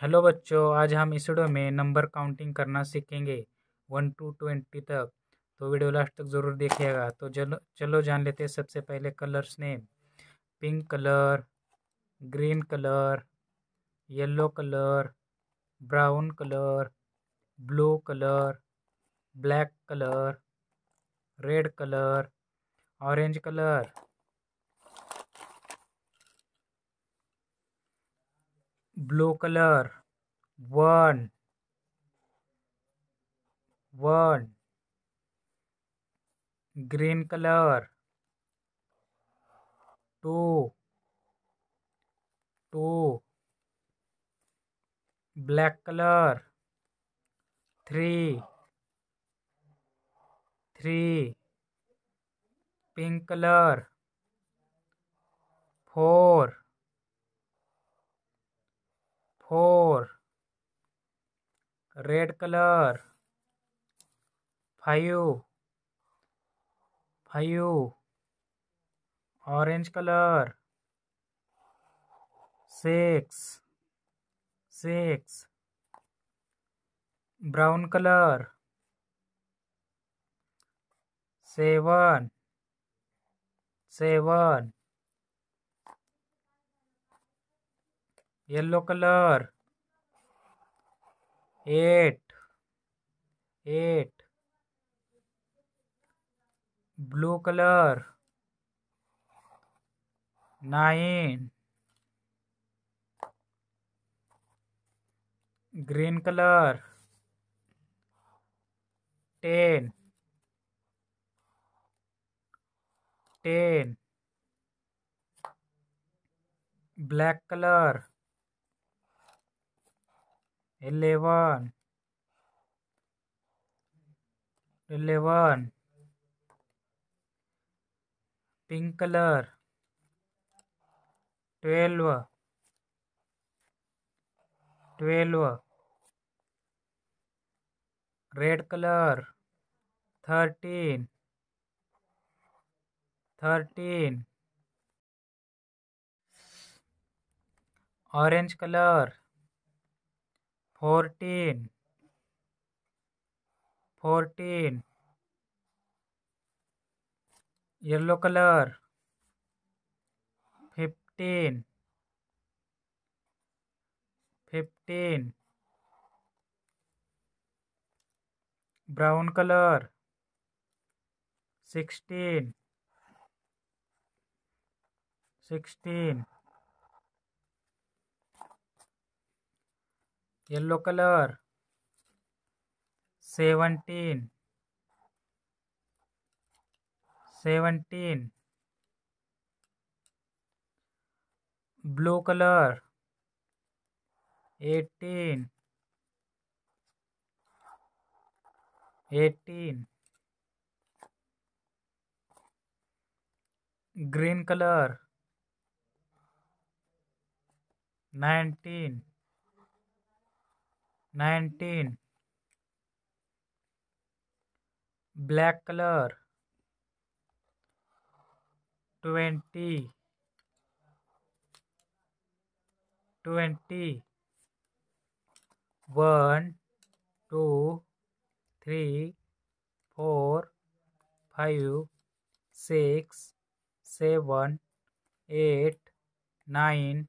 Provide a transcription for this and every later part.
Hello बच्चों आज हम इस वीडियो में नंबर काउंटिंग करना सीखेंगे वन टू ट्वेंटी तक तो वीडियो लास्ट तक ज़रूर देखिएगा तो चलो चलो जान लेते हैं सबसे पहले colours name pink colour green colour yellow colour brown colour blue colour black colour red colour orange colour blue color one one green color two two black color three three pink color four red colour five five orange colour six six brown colour seven seven yellow colour eight eight blue colour nine green colour ten ten black colour eleven eleven pink color twelve twelve red color thirteen thirteen orange color fourteen fourteen yellow colour fifteen fifteen brown colour sixteen sixteen yellow colour seventeen seventeen blue colour eighteen eighteen green colour nineteen nineteen black colour twenty twenty one two three four five six seven eight nine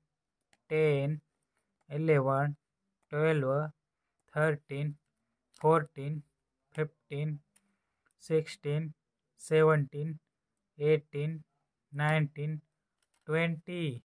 ten eleven twelve thirteen, fourteen, fifteen, sixteen, seventeen, eighteen, nineteen, twenty.